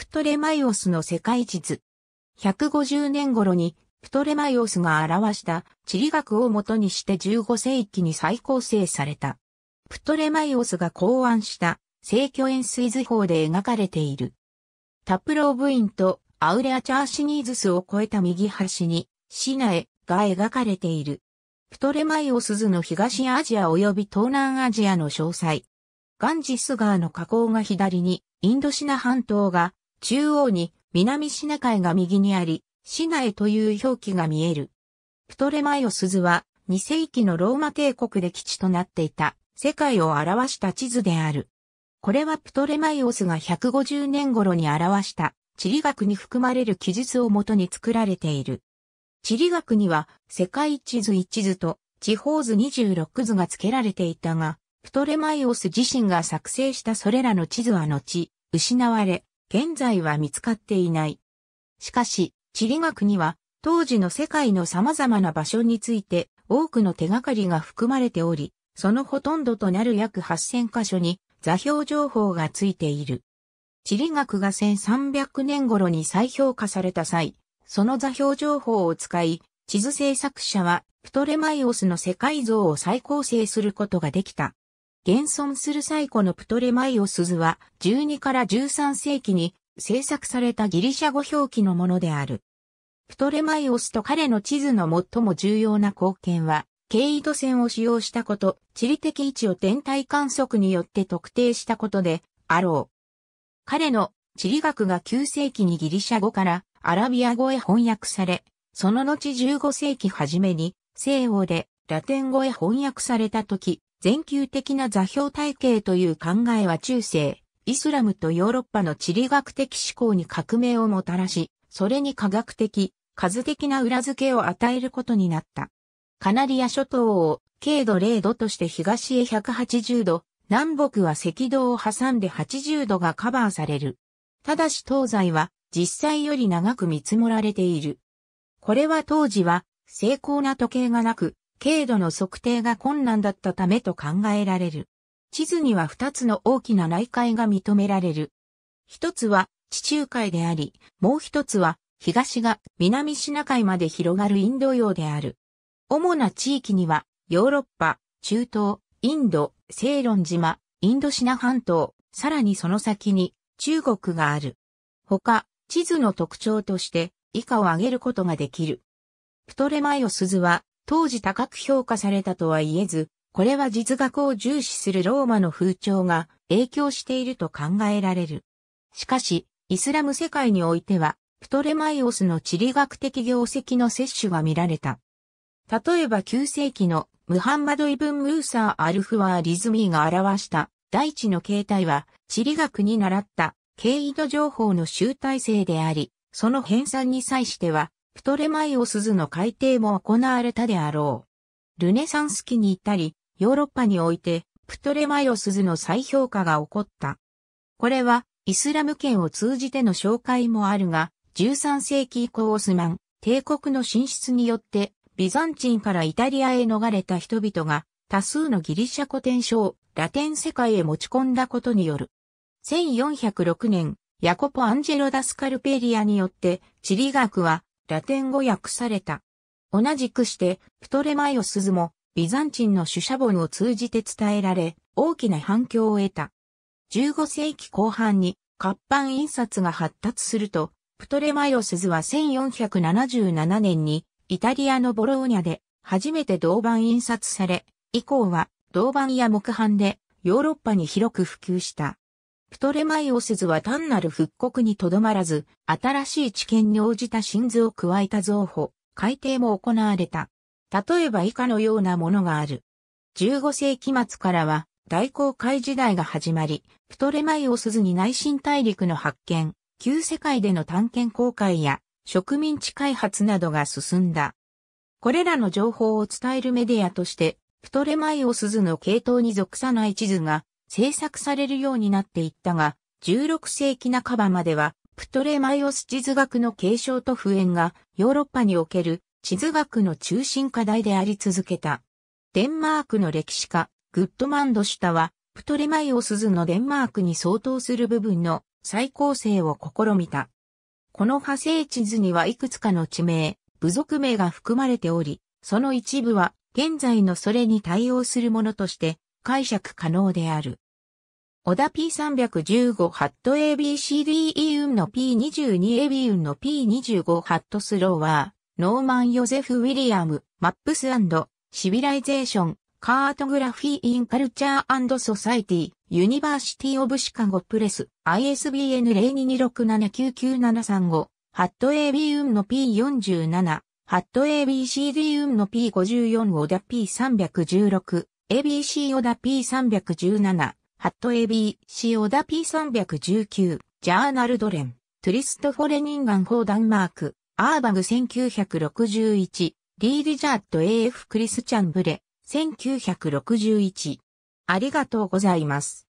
プトレマイオスの世界地図。150年頃にプトレマイオスが表した地理学をもとにして15世紀に再構成された。プトレマイオスが考案した正巨円水図法で描かれている。タプローブインとアウレアチャーシニーズスを越えた右端にシナエが描かれている。プトレマイオス図の東アジア及び東南アジアの詳細。ガンジス川の河口が左にインドシナ半島が中央に南シナ海が右にあり、シナエという表記が見える。プトレマイオス図は2世紀のローマ帝国で基地となっていた世界を表した地図である。これはプトレマイオスが150年頃に表した地理学に含まれる記述をもとに作られている。地理学には世界地図1図と地方図26図が付けられていたが、プトレマイオス自身が作成したそれらの地図は後、失われ、現在は見つかっていない。しかし、地理学には当時の世界の様々な場所について多くの手がかりが含まれており、そのほとんどとなる約8000箇所に座標情報がついている。地理学が1300年頃に再評価された際、その座標情報を使い、地図制作者はプトレマイオスの世界像を再構成することができた。現存する最古のプトレマイオス図は12から13世紀に制作されたギリシャ語表記のものである。プトレマイオスと彼の地図の最も重要な貢献は、経緯度線を使用したこと、地理的位置を天体観測によって特定したことであろう。彼の地理学が9世紀にギリシャ語からアラビア語へ翻訳され、その後15世紀初めに西欧でラテン語へ翻訳された時、全球的な座標体系という考えは中世、イスラムとヨーロッパの地理学的思考に革命をもたらし、それに科学的、数的な裏付けを与えることになった。カナリア諸島を、経度0度として東へ180度、南北は赤道を挟んで80度がカバーされる。ただし東西は、実際より長く見積もられている。これは当時は、精巧な時計がなく、軽度の測定が困難だったためと考えられる。地図には2つの大きな内海が認められる。一つは地中海であり、もう一つは東が南シナ海まで広がるインド洋である。主な地域にはヨーロッパ、中東、インド、セイロン島、インドシナ半島、さらにその先に中国がある。他、地図の特徴として以下を挙げることができる。プトレマイオスズは当時高く評価されたとは言えず、これは実学を重視するローマの風潮が影響していると考えられる。しかし、イスラム世界においては、プトレマイオスの地理学的業績の摂取が見られた。例えば9世紀のムハンマド・イブン・ムーサー・アルフワー・リズミーが表した大地の形態は地理学に習った経緯度情報の集大成であり、その編纂に際してはプトレマイオスズの改定も行われたであろう。ルネサンス期に至り、ヨーロッパにおいて、プトレマイオスズの再評価が起こった。これは、イスラム圏を通じての紹介もあるが、13世紀以降オスマン、帝国の進出によって、ビザンチンからイタリアへ逃れた人々が、多数のギリシャ古典書をラテン世界へ持ち込んだことによる。1406年、ヤコポ・アンジェロ・ダスカルペリアによって、地理学はラテン語訳された。同じくして、プトレマイオスズも、ビザンチンの主写本を通じて伝えられ、大きな反響を得た。15世紀後半に、活版印刷が発達すると、プトレマイオスズは1477年に、イタリアのボローニャで、初めて銅版印刷され、以降は、銅版や木版で、ヨーロッパに広く普及した。プトレマイオスズは単なる復刻にとどまらず、新しい知見に応じた真図を加えた造法、改定も行われた。例えば以下のようなものがある。15世紀末からは、大航海時代が始まり、プトレマイオスズに内心大陸の発見、旧世界での探検航海や植民地開発などが進んだ。これらの情報を伝えるメディアとして、プトレマイオスズの系統に属さない地図が制作されるようになっていったが、16世紀半ばまでは、プトレマイオス地図学の継承と普遍が、ヨーロッパにおける地図学の中心課題であり続けた。デンマークの歴史家、グッドマンドシュタは、プトレマイオス図のデンマークに相当する部分の再構成を試みた。この派生地図にはいくつかの地名、部族名が含まれており、その一部は現在のそれに対応するものとして解釈可能である。小田 P315 ハット ABCDE 運の P22AB 運の P25 ハットスローは、ノーマン・ヨゼフ・ウィリアム、マップスシビライゼーション、カートグラフィー・イン・カルチャー・ソサイティ、ユニバーシティ・オブ・シカゴ・プレス、ISBN 02267997335、ハット AB 運の P47、ハット ABCD 運の P54 オダ P316、ABC オダ P317、ハット ABC オダ P319、ジャーナルドレン、トリストフォレニンガンホーダンマーク、アーバグ1961、リー・リジャット AF クリスチャンブレ、1961。ありがとうございます。